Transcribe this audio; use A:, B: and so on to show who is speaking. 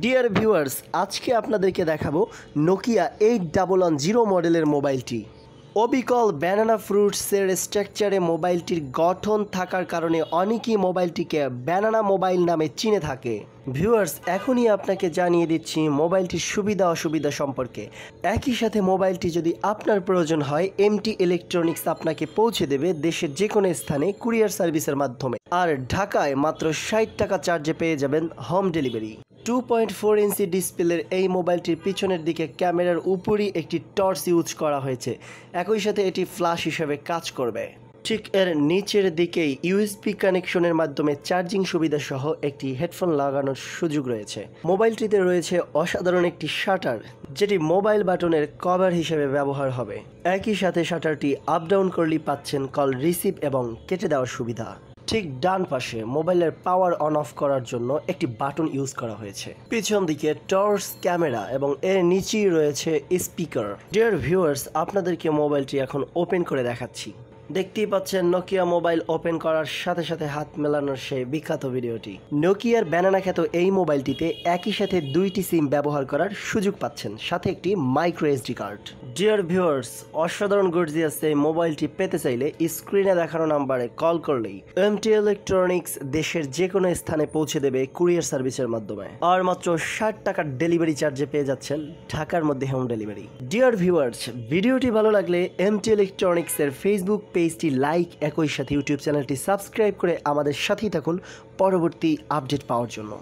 A: dear viewers আজকে আপনাদেরকে দেখাবো Nokia eight double one zero মডেলের মোবাইলটি অবিকল ব্যানানা ফ্রুটসের স্ট্রাকচারে মোবাইলটির গঠন থাকার কারণে অনেকেই মোবাইলটিকে ব্যানানা মোবাইল নামে চিনে থাকে ভিউয়ার্স এখনই আপনাকে জানিয়ে দিচ্ছি মোবাইলটির সুবিধা অসুবিধা সম্পর্কে একই সাথে মোবাইলটি যদি আপনার প্রয়োজন হয় এমটি ইলেকট্রনিক্স আপনাকে পৌঁছে দেবে দেশের যে কোনো স্থানে কুরিয়ার সার্ভিসের মাধ্যমে আর ঢাকায় মাত্র ষাট টাকা চার্জে পেয়ে যাবেন home delivery two point four inch ডিসপ্লের এই মোবাইলটির পিছনের দিকে ক্যামেরার উপরই একটি টর্চ ইউজ করা হয়েছে একই সাথে এটি ফ্ল্যাশ হিসেবে কাজ করবে ঠিক এর নিচের দিকেই ইউএসপি কানেকশনের মাধ্যমে চার্জিং সুবিধা সহ একটি হেডফোন লাগানোর সুযোগ রয়েছে মোবাইলটিতে রয়েছে অসাধারণ একটি শাটার যেটি মোবাইল বাটনের কভার হিসেবে ব্যবহার হবে একই সাথে শাটারটি আপ ডাউন করলেই পাচ্ছেন কল রিসিভ এবং কেটে দেওয়ার সুবিধা ঠিক ডান পাশে মোবাইলের পাওয়ার অন অফ করার জন্য একটি বাটন ইউজ করা হয়েছে পিছন দিকে টর্চ ক্যামেরা এবং এর নিচেই রয়েছে স্পিকার ডিয়ার ভিউয়ার্স আপনাদেরকে মোবাইলটি এখন ওপেন করে দেখাচ্ছি দেখতেই পাচ্ছেন নোকিয়া মোবাইল ওপেন করার সাথে সাথে হাত মেলানোর সেই বিখ্যাত ভিডিওটি নোকিয়ার ব্যানানা খ্যাত এই মোবাইলটিতে একই সাথে দুইটি সিম ব্যবহার করার সুযোগ পাচ্ছেন সাথে একটি micro SD card dear viewers অসাধারণ গর্জিয়াস এই মোবাইলটি পেতে চাইলে স্ক্রিনে দেখানো নাম্বারে কল করলেই এমটি ইলেকট্রনিক্স দেশের যে কোনো স্থানে পৌঁছে দেবে কুরিয়ার সার্ভিসের মাধ্যমে আর মাত্র ষাট টাকার ডেলিভারি চার্জে পেয়ে যাচ্ছেন ঢাকার মধ্যে হোম ডেলিভারি ডিয়ার ভিউয়ার্স ভিডিওটি ভালো লাগলে এমটি ইলেকট্রনিক্সের ফেসবুক পেজটি লাইক একই সাথে ইউটিউব চ্যানেলটি সাবস্ক্রাইব করে আমাদের সাথেই থাকুন পরবর্তী আপডেট পাওয়ার জন্য